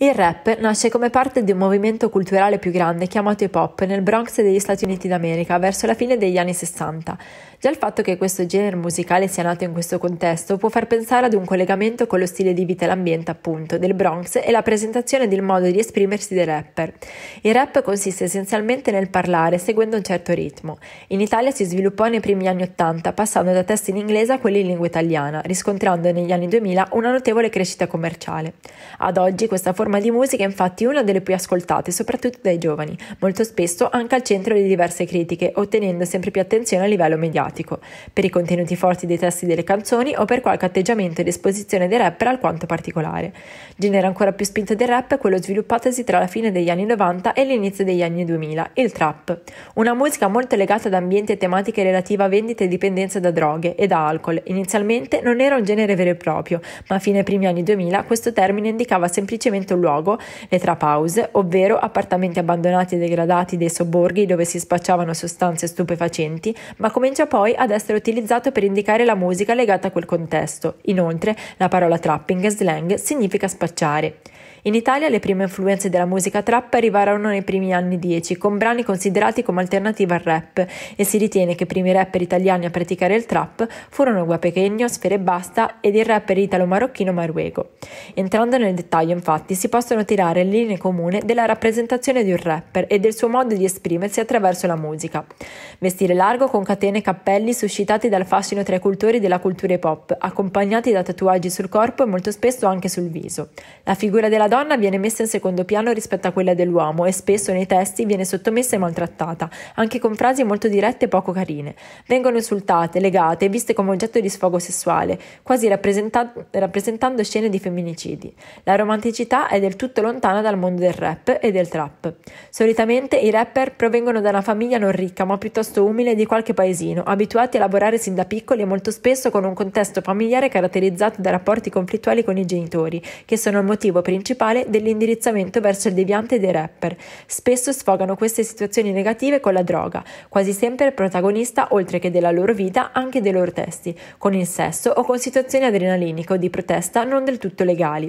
Il rap nasce come parte di un movimento culturale più grande chiamato hip hop nel Bronx degli Stati Uniti d'America verso la fine degli anni 60. Già il fatto che questo genere musicale sia nato in questo contesto può far pensare ad un collegamento con lo stile di vita e l'ambiente, appunto, del Bronx e la presentazione del modo di esprimersi dei rapper. Il rap consiste essenzialmente nel parlare seguendo un certo ritmo. In Italia si sviluppò nei primi anni 80, passando da testi in inglese a quelli in lingua italiana, riscontrando negli anni 2000 una notevole crescita commerciale. Ad oggi questa forma forma di musica è infatti una delle più ascoltate, soprattutto dai giovani, molto spesso anche al centro di diverse critiche, ottenendo sempre più attenzione a livello mediatico, per i contenuti forti dei testi delle canzoni o per qualche atteggiamento ed esposizione dei rapper alquanto particolare. Genere ancora più spinto del rap è quello sviluppatosi tra la fine degli anni 90 e l'inizio degli anni 2000, il trap, una musica molto legata ad ambienti e tematiche relative a vendite e dipendenza da droghe e da alcol. Inizialmente non era un genere vero e proprio, ma a fine primi anni 2000 questo termine indicava semplicemente un luogo, le trapause, ovvero appartamenti abbandonati e degradati dei sobborghi dove si spacciavano sostanze stupefacenti, ma comincia poi ad essere utilizzato per indicare la musica legata a quel contesto. Inoltre, la parola trapping e slang significa spacciare. In Italia le prime influenze della musica trap arrivarono nei primi anni 10, con brani considerati come alternativa al rap, e si ritiene che i primi rapper italiani a praticare il trap furono Guapechegno, Sfere Basta ed il rapper italo-marocchino Maruego. Entrando nel dettaglio, infatti, si possono tirare linee comune della rappresentazione di un rapper e del suo modo di esprimersi attraverso la musica. Vestire largo con catene e cappelli suscitati dal fascino tra i cultori della cultura hip hop, accompagnati da tatuaggi sul corpo e molto spesso anche sul viso. La figura della donna donna viene messa in secondo piano rispetto a quella dell'uomo e spesso nei testi viene sottomessa e maltrattata, anche con frasi molto dirette e poco carine. Vengono insultate, legate e viste come oggetto di sfogo sessuale, quasi rappresenta- rappresentando scene di femminicidi. La romanticità è del tutto lontana dal mondo del rap e del trap. Solitamente i rapper provengono da una famiglia non ricca ma piuttosto umile di qualche paesino, abituati a lavorare sin da piccoli e molto spesso con un contesto familiare caratterizzato da rapporti conflittuali con i genitori, che sono il motivo principale principale dell'indirizzamento verso il deviante dei rapper. Spesso sfogano queste situazioni negative con la droga, quasi sempre il protagonista, oltre che della loro vita, anche dei loro testi, con il sesso o con situazioni adrenaliniche o di protesta non del tutto legali.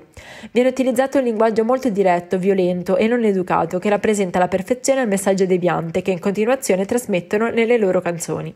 Viene utilizzato un linguaggio molto diretto, violento e non educato che rappresenta la perfezione al messaggio deviante che in continuazione trasmettono nelle loro canzoni.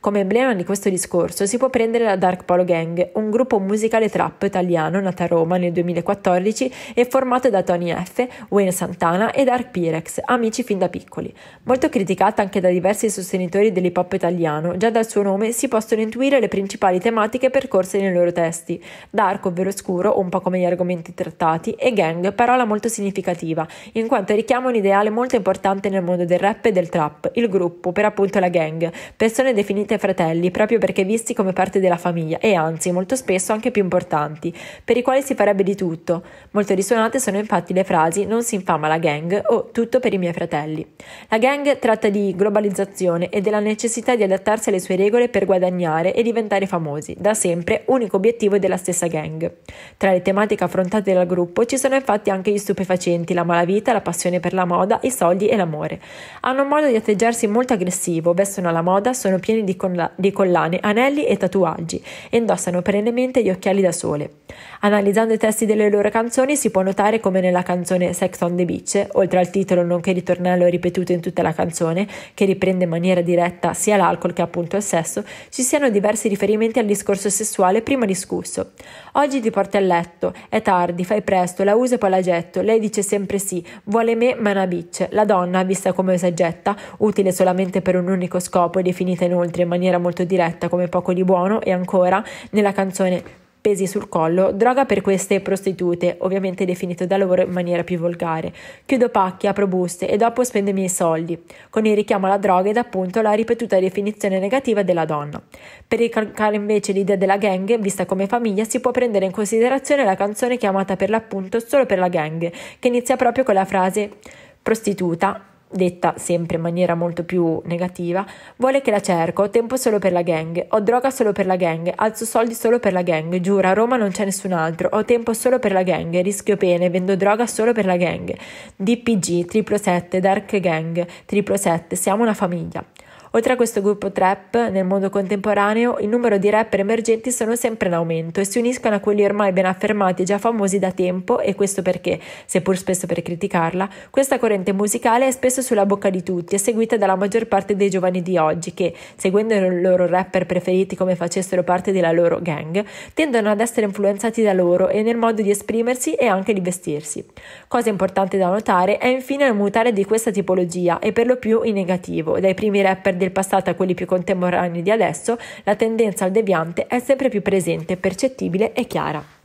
Come emblema di questo discorso si può prendere la Dark Polo Gang, un gruppo musicale trap italiano nato a Roma nel 2014 e formate da Tony F., Wayne Santana e Dark Pirex, amici fin da piccoli. Molto criticata anche da diversi sostenitori dell'hip hop italiano, già dal suo nome si possono intuire le principali tematiche percorse nei loro testi: dark, ovvero scuro, un po' come gli argomenti trattati, e gang, parola molto significativa, in quanto richiama un ideale molto importante nel mondo del rap e del trap, il gruppo, per appunto la gang, persone definite fratelli proprio perché visti come parte della famiglia e anzi molto spesso anche più importanti, per i quali si farebbe di tutto. Molto risonante menzionate sono infatti le frasi non si infama la gang o tutto per i miei fratelli. La gang tratta di globalizzazione e della necessità di adattarsi alle sue regole per guadagnare e diventare famosi, da sempre unico obiettivo della stessa gang. Tra le tematiche affrontate dal gruppo ci sono infatti anche gli stupefacenti, la malavita, la passione per la moda, i soldi e l'amore. Hanno un modo di atteggiarsi molto aggressivo, vestono alla moda, sono pieni di, colla- di collane, anelli e tatuaggi e indossano perennemente gli occhiali da sole. Analizzando i testi delle loro canzoni si può notare come nella canzone Sex on the Beach, oltre al titolo nonché ritornello ripetuto in tutta la canzone, che riprende in maniera diretta sia l'alcol che appunto il sesso, ci siano diversi riferimenti al discorso sessuale prima discusso. Oggi ti porti a letto, è tardi, fai presto, la uso e poi la getto, lei dice sempre sì, vuole me ma è una bitch. La donna, vista come saggetta, utile solamente per un unico scopo e definita inoltre in maniera molto diretta come poco di buono e ancora nella canzone pesi sul collo, droga per queste prostitute, ovviamente definito da loro in maniera più volgare. Chiudo pacchi, apro buste e dopo spendo i miei soldi, con il richiamo alla droga ed appunto la ripetuta definizione negativa della donna. Per ricalcare invece l'idea della gang, vista come famiglia, si può prendere in considerazione la canzone chiamata per l'appunto Solo per la gang, che inizia proprio con la frase prostituta detta sempre in maniera molto più negativa, vuole che la cerco, ho tempo solo per la gang, ho droga solo per la gang, alzo soldi solo per la gang, giura, a Roma non c'è nessun altro, ho tempo solo per la gang, rischio pene, vendo droga solo per la gang, DPG, 777, Dark Gang, 777, siamo una famiglia. Oltre a questo gruppo trap, nel mondo contemporaneo il numero di rapper emergenti sono sempre in aumento e si uniscono a quelli ormai ben affermati e già famosi da tempo e questo perché, seppur spesso per criticarla, questa corrente musicale è spesso sulla bocca di tutti e seguita dalla maggior parte dei giovani di oggi che, seguendo i loro rapper preferiti come facessero parte della loro gang, tendono ad essere influenzati da loro e nel modo di esprimersi e anche di vestirsi. Cosa importante da notare è infine il mutare di questa tipologia e per lo più in negativo, dai primi rapper del passato a quelli più contemporanei di adesso, la tendenza al deviante è sempre più presente, percettibile e chiara.